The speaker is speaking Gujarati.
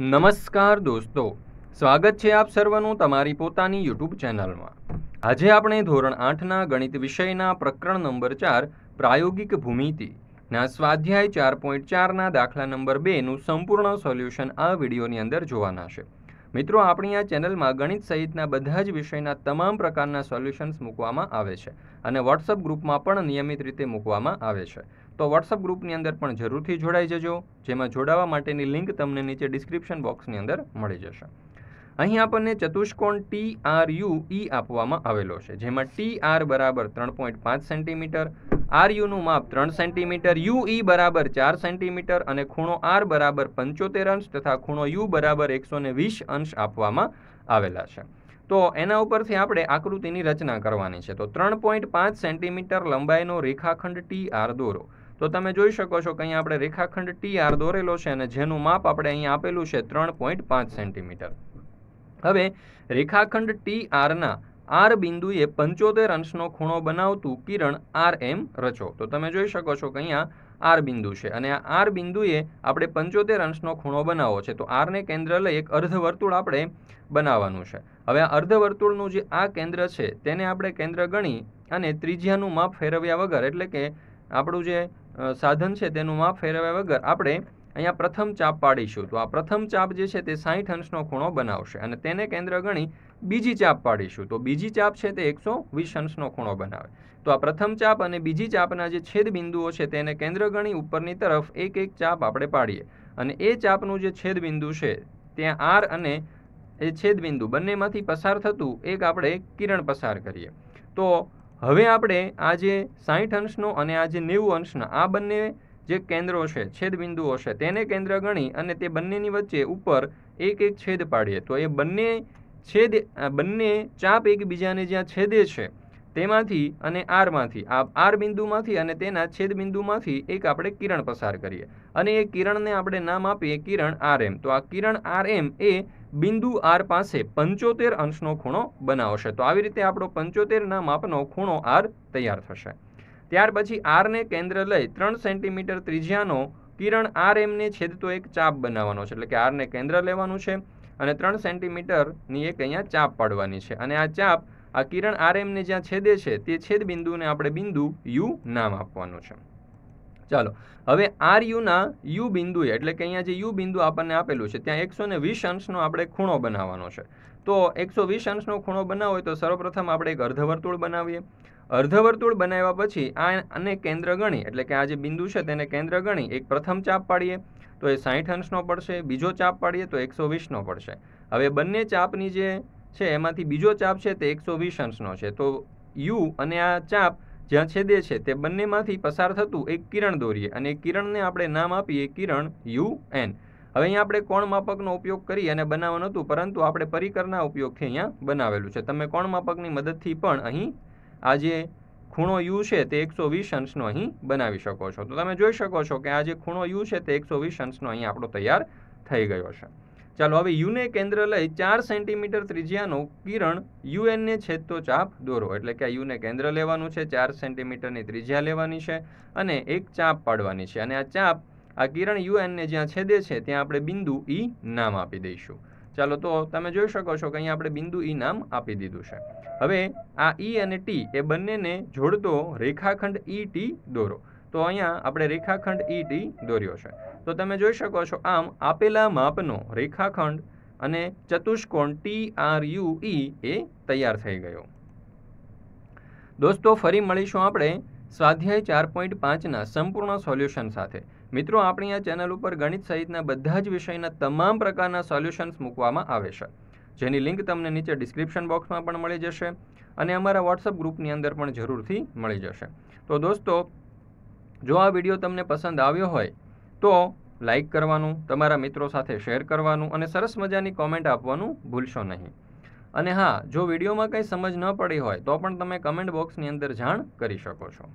નમસ્કાર દોસ્તો સ્વાગત છે આપ સર્વનું તમારી પોતાની યુટ્યુબ ચેનલમાં આજે આપણે ધોરણ આઠના ગણિત વિષયના પ્રકરણ નંબર ચાર પ્રાયોગિક ભૂમિતિ ના સ્વાધ્યાય ચાર પોઈન્ટ ચારના દાખલા નંબર બેનું સંપૂર્ણ સોલ્યુશન આ વિડીયોની અંદર જોવાના છે મિત્રો આપણી આ ચેનલમાં ગણિત સહિતના બધા જ વિષયના તમામ પ્રકારના સોલ્યુશન્સ મૂકવામાં આવે છે અને વોટ્સઅપ ગ્રુપમાં પણ નિયમિત રીતે મૂકવામાં આવે છે તો વોટ્સઅપ ગ્રુપની અંદર પણ જરૂરથી જોડાઈ જજો જેમાં જોડાવા માટેની લિંક તમને નીચે ડિસ્ક્રિપ્શન બોક્સની અંદર મળી જશે અહીં આપણને ચતુષ્કોણ ટી આર યુ ઈ આપવામાં આવેલો છે જેમાં ટી આર બરાબર ત્રણ પોઈન્ટ પાંચ સેન્ટીમીટર આર યુનું માપ ત્રણ સેન્ટીમીટર યુ ઈ e બરાબર ચાર સેન્ટીમીટર અને ખૂણો આર બરાબર પંચોતેર અંશ તથા ખૂણો યુ બરાબર એકસો ને વીસ અંશ આપવામાં આવેલા છે તો એના ઉપરથી આપણે આકૃતિની રચના કરવાની છે તો ત્રણ પોઈન્ટ પાંચ સેન્ટીમીટર લંબાઈનો રેખાખંડ ટી આર દોરો તો તમે જોઈ શકો છો કે અહીંયા આપણે રેખાખંડ ટી આર દોરેલો છે અને જેનું માપ આપણે અહીંયા આપેલું છે ત્રણ પોઈન્ટ પાંચ સેન્ટીમીટર હવે રેખાખંડ ટી આરના આર બિંદુએ પંચોતેર અંશનો ખૂણો બનાવતું કિરણ આર એમ રચો તો તમે જોઈ શકો છો કે અહીંયા આર બિંદુ છે અને આ આર બિંદુએ આપણે પંચોતેર અંશનો ખૂણો બનાવવો છે તો આરને કેન્દ્ર લઈ એક અર્ધવર્તુળ આપણે બનાવવાનું છે હવે આ અર્ધવર્તુળનું જે આ કેન્દ્ર છે તેને આપણે કેન્દ્ર ગણી અને ત્રિજ્યાનું માપ ફેરવ્યા વગર એટલે કે આપણું જે સાધન છે તેનું માપ ફેરવ્યા વગર આપણે અહીંયા પ્રથમ ચાપ પાડીશું તો આ પ્રથમ ચાપ જે છે તે સાહીઠ અંશનો ખૂણો બનાવશે અને તેને કેન્દ્ર ગણી બીજી ચાપ પાડીશું તો બીજી ચાપ છે તે એકસો વીસ અંશનો ખૂણો બનાવે તો આ પ્રથમ ચાપ અને બીજી ચાપના જે છેદ બિંદુઓ છે તેને કેન્દ્ર ગણી ઉપરની તરફ એક એક ચાપ આપણે પાડીએ અને એ ચાપનું જે છેદ બિંદુ છે ત્યાં આર અને એ છેદબિંદુ બંનેમાંથી પસાર થતું એક આપણે કિરણ પસાર કરીએ તો હવે આપણે આ જે સાહીઠ અંશનો અને આ જે નેવું અંશના આ બંને જે કેન્દ્રો છે છેદબિંદુઓ છે તેને કેન્દ્ર ગણી અને તે બંનેની વચ્ચે ઉપર એક એક છેદ પાડીએ તો એ બંને છેદ બંને ચાપ એકબીજાને જ્યાં છેદે છે તેમાંથી અને આરમાંથી આ આર બિંદુમાંથી અને તેના છેદ બિંદુમાંથી એક આપણે કિરણ પસાર કરીએ અને એ કિરણને આપણે નામ આપીએ કિરણ આર એમ તો આ કિરણ આર એમ એ બિંદુ આર પાસે પંચોતેર અંશનો ખૂણો બનાવશે તો આવી રીતે આપણો પંચોતેરના માપનો ખૂણો આર તૈયાર થશે ત્યાર પછી આરને કેન્દ્ર લઈ ત્રણ સેન્ટીમીટર ત્રિજ્યાનો કિરણ આર એમને છેદતો એક ચાપ બનાવવાનો છે એટલે કે આરને કેન્દ્ર લેવાનું છે અને ત્રણ સેન્ટીમીટરની એક અહીંયા ચાપ પાડવાની છે અને આ ચાપ આ કિરણ આર એમને જ્યાં છેદે છે તે છેદ બિંદુને આપણે બિંદુ યુ નામ આપવાનું છે ચાલો હવે આર યુના યુ બિંદુએ એટલે કે અહીંયા જે યુ બિંદુ આપણને આપેલું છે ત્યાં એકસો ને વીસ અંશનો આપણે ખૂણો બનાવવાનો છે તો એકસો વીસ અંશનો ખૂણો બનાવો હોય તો સર્વપ્રથમ આપણે એક અર્ધવર્તુળ બનાવીએ અર્ધવર્તુળ બનાવ્યા પછી આ આને કેન્દ્ર ગણી એટલે કે આ જે બિંદુ છે તેને કેન્દ્ર ગણી એક પ્રથમ ચાપ પાડીએ તો એ સાઠ અંશનો પડશે બીજો ચાપ પાડીએ તો એકસો વીસનો પડશે હવે બંને ચાપની જે છે એમાંથી બીજો ચાપ છે તે એકસો વીસ અંશનો છે તો યુ અને આ ચાપ જ્યાં છેદે છે તે બંનેમાંથી પસાર થતું એક કિરણ દોરીએ અને એ કિરણને આપણે નામ આપીએ કિરણ યુ એન હવે અહીંયા આપણે કોણ માપકનો ઉપયોગ કરી અને બનાવવાનું હતું પરંતુ આપણે પરિકરના ઉપયોગથી અહીંયા બનાવેલું છે તમે કોણ માપકની મદદથી પણ અહીં આ જે ખૂણો યુ છે તે એકસો વીસ અંશનો અહીં બનાવી શકો છો તો તમે જોઈ શકો છો કે આ જે ખૂણો યુ છે તે એકસો વીસ અંશનો અહીં આપણો તૈયાર થઈ ગયો છે ચાલો હવે યુને કેન્દ્ર લઈ ચાર સેન્ટીમીટર ત્રિજ્યાનો કિરણ યુએનને છેદતો ચાપ દોરો એટલે કે આ યુને કેન્દ્ર લેવાનું છે ચાર સેન્ટીમીટરની ત્રિજ્યા લેવાની છે અને એક ચાપ પાડવાની છે અને આ ચાપ આ કિરણ યુએનને જ્યાં છેદે છે ત્યાં આપણે બિંદુ ઈ e નામ આપી દઈશું ચાલો તો તમે જોઈ શકો છો કે અહીંયા આપણે બિંદુ ઈ e નામ આપી દીધું છે હવે આ ઈ e અને ટી એ બંનેને જોડતો રેખાખંડ ઈ ટી દોરો તો અહીંયા આપણે રેખાખંડ ઈ ટી દોર્યો છે તો તમે જોઈ શકો છો આમ આપેલા માપનો રેખાખંડ અને ચતુષ્કોણ ટી આર યુ ઈ એ તૈયાર થઈ ગયો દોસ્તો ફરી મળીશું આપણે સ્વાધ્યાય ચાર પોઈન્ટ પાંચના સંપૂર્ણ સોલ્યુશન સાથે મિત્રો આપણી આ ચેનલ ઉપર ગણિત સહિતના બધા જ વિષયના તમામ પ્રકારના સોલ્યુશન્સ મૂકવામાં આવે છે જેની લિંક તમને નીચે ડિસ્ક્રિપ્શન બોક્સમાં પણ મળી જશે અને અમારા વોટ્સઅપ ગ્રુપની અંદર પણ જરૂરથી મળી જશે તો દોસ્તો જો આ વિડીયો તમને પસંદ આવ્યો હોય તો લાઇક કરવાનું તમારા મિત્રો સાથે શેર કરવાનું અને સરસ મજાની કોમેન્ટ આપવાનું ભૂલશો નહીં અને હા જો વિડીયોમાં કંઈ સમજ ન પડી હોય તો પણ તમે કમેન્ટ બોક્સની અંદર જાણ કરી શકો છો